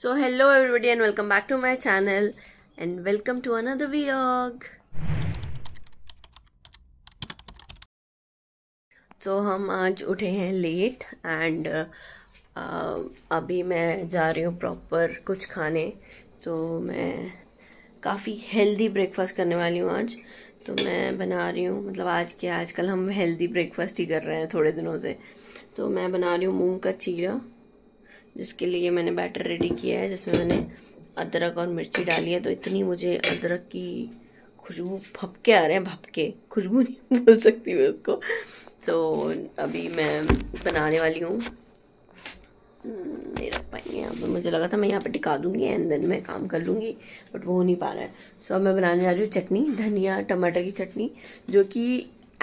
So hello everybody and welcome back to my channel and welcome to another vlog तो हम आज उठे हैं लेट एंड uh, अभी मैं जा रही हूँ प्रॉपर कुछ खाने तो मैं काफ़ी हेल्दी ब्रेकफास्ट करने वाली हूँ आज तो मैं बना रही हूँ मतलब आज के आजकल हम हेल्दी ब्रेकफास्ट ही कर रहे हैं थोड़े दिनों से तो मैं बना रही हूँ मूंग का चीरा जिसके लिए मैंने बैटर रेडी किया है जिसमें मैंने अदरक और मिर्ची डाली है तो इतनी मुझे अदरक की खुशबू भपके आ रहे हैं भपके खुशबू नहीं बोल सकती मैं उसको तो अभी मैं बनाने वाली हूँ मेरा हम्म, पानी यहाँ पर मुझे लगा था मैं यहाँ पर टिका दूंगी एंड देन मैं काम कर लूँगी बट वो हो नहीं पा रहा है सो so, अब मैं बनाने जा रही हूँ चटनी धनिया टमाटर की चटनी जो कि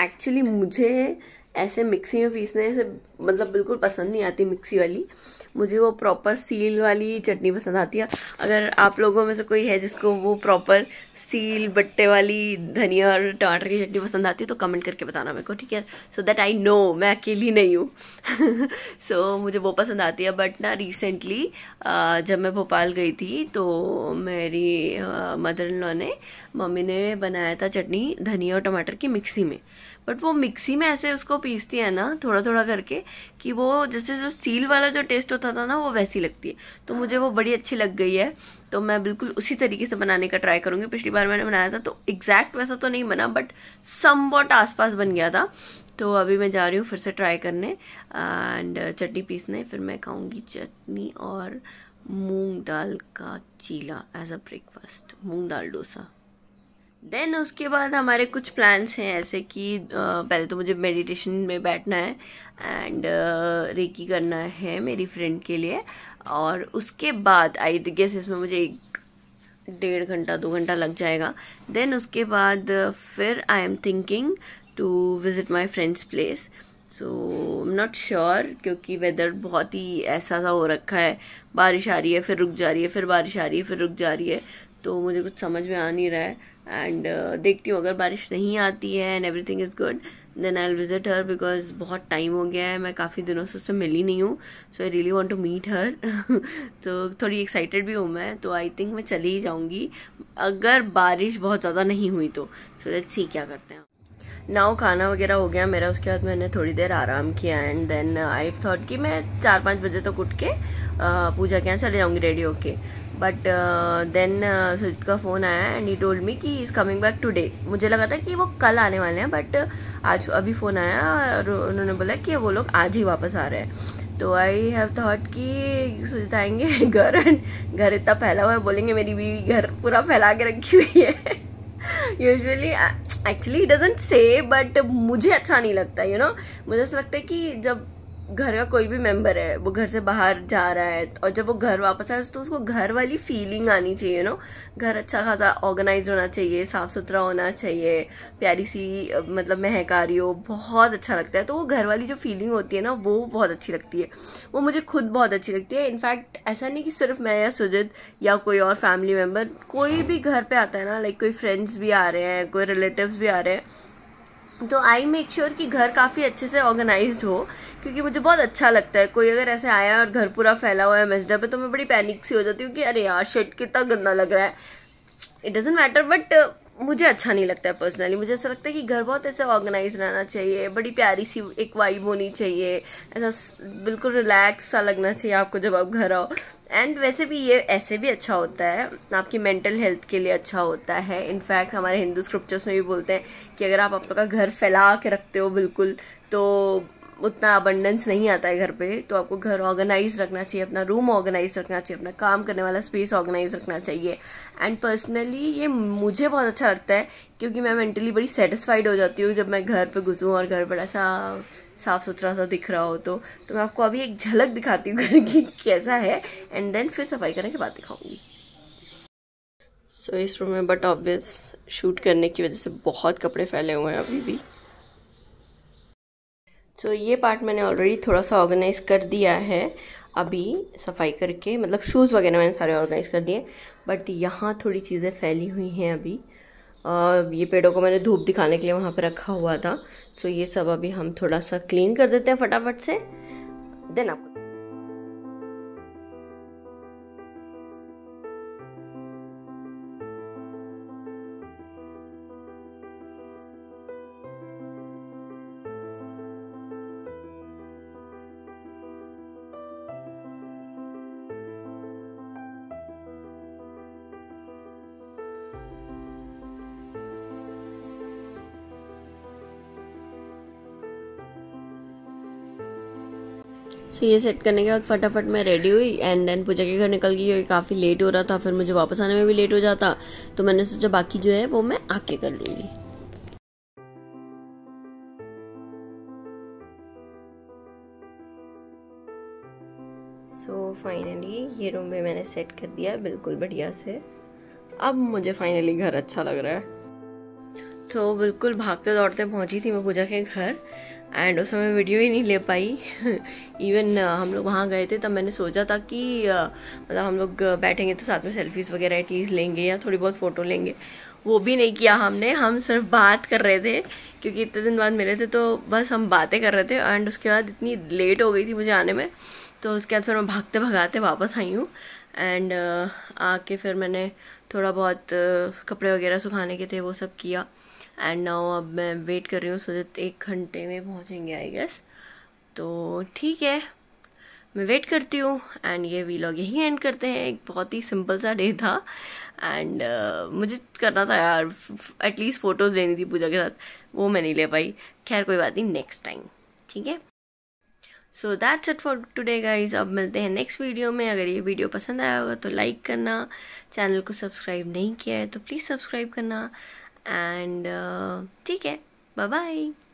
एक्चुअली मुझे ऐसे मिक्सी में पीसने से मतलब बिल्कुल पसंद नहीं आती मिक्सी वाली मुझे वो प्रॉपर सील वाली चटनी पसंद आती है अगर आप लोगों में से कोई है जिसको वो प्रॉपर सील बट्टे वाली धनिया और टमाटर की चटनी पसंद आती है तो कमेंट करके बताना मेरे को ठीक है सो दैट आई नो मैं अकेली नहीं हूँ सो so, मुझे वो पसंद आती है बट ना रिसेंटली जब मैं भोपाल गई थी तो मेरी मदर इन लॉ ने मम्मी ने बनाया था चटनी धनिया और टमाटर की मिक्सी में बट वो मिक्सी में ऐसे उसको पीसती है ना थोड़ा थोड़ा करके कि वो जैसे जो सील वाला जो टेस्ट होता था ना वो वैसी लगती है तो हाँ। मुझे वो बड़ी अच्छी लग गई है तो मैं बिल्कुल उसी तरीके से बनाने का ट्राई करूँगी पिछली बार मैंने बनाया था तो एग्जैक्ट वैसा तो नहीं बना बट सम वॉट आसपास बन गया था तो अभी मैं जा रही हूँ फिर से ट्राई करने एंड चटनी पीसने फिर मैं खाऊँगी चटनी और मूंग दाल का चीला एज अ ब्रेकफास्ट मूंग दाल डोसा देन उसके बाद हमारे कुछ प्लान्स हैं ऐसे कि पहले तो मुझे मेडिटेशन में बैठना है एंड रेकी करना है मेरी फ्रेंड के लिए और उसके बाद आई गेस इसमें मुझे एक डेढ़ घंटा दो घंटा लग जाएगा देन उसके बाद फिर I am thinking to visit my friend's place so am not sure क्योंकि वेदर बहुत ही ऐसा सा हो रखा है बारिश आ रही है फिर रुक जा रही है फिर बारिश आ रही है फिर रुक जा रही है तो मुझे कुछ समझ में आ नहीं रहा है एंड uh, देखती हूँ अगर बारिश नहीं आती है and everything is good then I visit her because बहुत टाइम हो गया है मैं काफ़ी दिनों से उससे मिली नहीं हूँ so I really want to meet her तो थोड़ी एक्साइटेड भी हूँ मैं तो आई थिंक मैं चली ही जाऊँगी अगर बारिश बहुत ज़्यादा नहीं हुई तो सो लेट्स सी क्या करते हैं नाउ खाना वगैरह हो गया मेरा उसके बाद मैंने थोड़ी देर आराम किया एंड देन आई थॉट कि मैं चार पाँच बजे तक तो उठ के पूजा के यहाँ चले जाऊँगी रेडी होके बट देन सुजीत का फ़ोन आया एंड ही टोल्ड मी कि इज़ कमिंग बैक टुडे मुझे लगा था कि वो कल आने वाले हैं बट uh, आज अभी फ़ोन आया और उन्होंने बोला कि वो लोग आज ही वापस आ रहे हैं तो आई हैव थॉट कि सुजीत आएंगे घर एंड घर इतना फैला हुआ है बोलेंगे मेरी बीवी घर पूरा फैला के रखी हुई है यूजली एक्चुअली डजेंट से बट मुझे अच्छा नहीं लगता यू you नो know? मुझे ऐसा लगता है कि जब घर का कोई भी मेंबर है वो घर से बाहर जा रहा है और जब वो घर वापस आए तो उसको घर वाली फीलिंग आनी चाहिए नो घर अच्छा खासा ऑर्गेनाइज होना चाहिए साफ सुथरा होना चाहिए प्यारी सी मतलब महक आ रही हो बहुत अच्छा लगता है तो वो घर वाली जो फीलिंग होती है ना वो बहुत अच्छी लगती है वो मुझे खुद बहुत अच्छी लगती है इनफैक्ट ऐसा नहीं कि सिर्फ मैं या सुजित या कोई और फैमिली मेम्बर कोई भी घर पर आता है ना लाइक कोई फ्रेंड्स भी आ रहे हैं कोई रिलेटिव्स भी आ रहे हैं तो आई मेक श्योर कि घर काफ़ी अच्छे से ऑर्गेनाइज हो क्योंकि मुझे बहुत अच्छा लगता है कोई अगर ऐसे आया और घर पूरा फैला हुआ है मेजडा है तो मैं बड़ी पैनिक सी हो जाती हूँ कि अरे यार शर्ट कितना गंदा लग रहा है इट डजेंट मैटर बट मुझे अच्छा नहीं लगता है पर्सनली मुझे ऐसा लगता है कि घर बहुत ऐसा ऑर्गेनाइज रहना चाहिए बड़ी प्यारी सी एक वाइब होनी चाहिए ऐसा बिल्कुल रिलैक्स सा लगना चाहिए आपको जब आप घर आओ एंड वैसे भी ये ऐसे भी अच्छा होता है आपकी मेंटल हेल्थ के लिए अच्छा होता है इनफैक्ट हमारे हिंदू स्क्रिप्चर्स में भी बोलते हैं कि अगर आप अपने का घर फैला के रखते हो बिल्कुल तो उतना अबंडेंस नहीं आता है घर पे तो आपको घर ऑर्गेनाइज रखना चाहिए अपना रूम ऑर्गेनाइज रखना चाहिए अपना काम करने वाला स्पेस ऑर्गेनाइज रखना चाहिए एंड पर्सनली ये मुझे बहुत अच्छा लगता है क्योंकि मैं मेंटली बड़ी सेटिस्फाइड हो जाती हूँ जब मैं घर पे घुसूँ और घर बड़ा सा साफ़ सुथरा सा दिख रहा हो तो तो मैं आपको अभी एक झलक दिखाती हूँ घर की कैसा है एंड देन फिर सफाई करने के बाद दिखाऊँगी सो so, इस रूम में बट ऑब्वियस शूट करने की वजह से बहुत कपड़े फैले हुए हैं अभी भी सो तो so, ये पार्ट मैंने ऑलरेडी थोड़ा सा ऑर्गेनाइज कर दिया है अभी सफाई करके मतलब शूज़ वगैरह मैंने सारे ऑर्गेनाइज कर दिए बट यहाँ थोड़ी चीज़ें फैली हुई हैं अभी uh, ये पेड़ों को मैंने धूप दिखाने के लिए वहाँ पर रखा हुआ था सो तो so, ये सब अभी हम थोड़ा सा क्लीन कर देते हैं फटाफट से देन आपको सो so, ये सेट करने के बाद फटाफट मैं रेडी हुई एंड देन पूजा के घर निकल गई क्योंकि काफ़ी लेट हो रहा था फिर मुझे वापस आने में भी लेट हो जाता तो मैंने सोचा बाकी जो है वो मैं आके कर लूँगी सो so, फाइनली ये रूम भी मैंने सेट कर दिया बिल्कुल बढ़िया से अब मुझे फाइनली घर अच्छा लग रहा है तो so, बिल्कुल भागते दौड़ते पहुंची थी मैं पूजा के घर एंड उस समय वीडियो ही नहीं ले पाई इवन uh, हम लोग वहाँ गए थे तब मैंने सोचा था कि uh, मतलब हम लोग uh, बैठेंगे तो साथ में सेल्फीज़ वगैरह एटलीस्ट लेंगे या थोड़ी बहुत फ़ोटो लेंगे वो भी नहीं किया हमने हम सिर्फ बात कर रहे थे क्योंकि इतने दिन बाद मिले थे तो बस हम बातें कर रहे थे एंड उसके बाद इतनी लेट हो गई थी मुझे आने में तो उसके बाद फिर मैं भागते भगाते वापस आई हूँ एंड uh, आके फिर मैंने थोड़ा बहुत uh, कपड़े वगैरह सुखाने के थे वो सब किया एंड नाउ अब मैं वेट कर रही हूँ सुजित एक घंटे में पहुँचेंगे आई गेस तो ठीक है मैं वेट करती हूँ एंड ये वीलॉग यही एंड करते हैं एक बहुत ही सिंपल सा डे था एंड uh, मुझे करना था यार एटलीस्ट फ़ोटोज़ लेनी थी पूजा के साथ वो मैं नहीं ले पाई खैर कोई बात नहीं नेक्स्ट टाइम ठीक है so that's it for today guys अब मिलते हैं नेक्स्ट वीडियो में अगर ये वीडियो पसंद आया होगा तो लाइक करना चैनल को सब्सक्राइब नहीं किया है तो प्लीज़ सब्सक्राइब करना एंड uh, ठीक है बाय बाय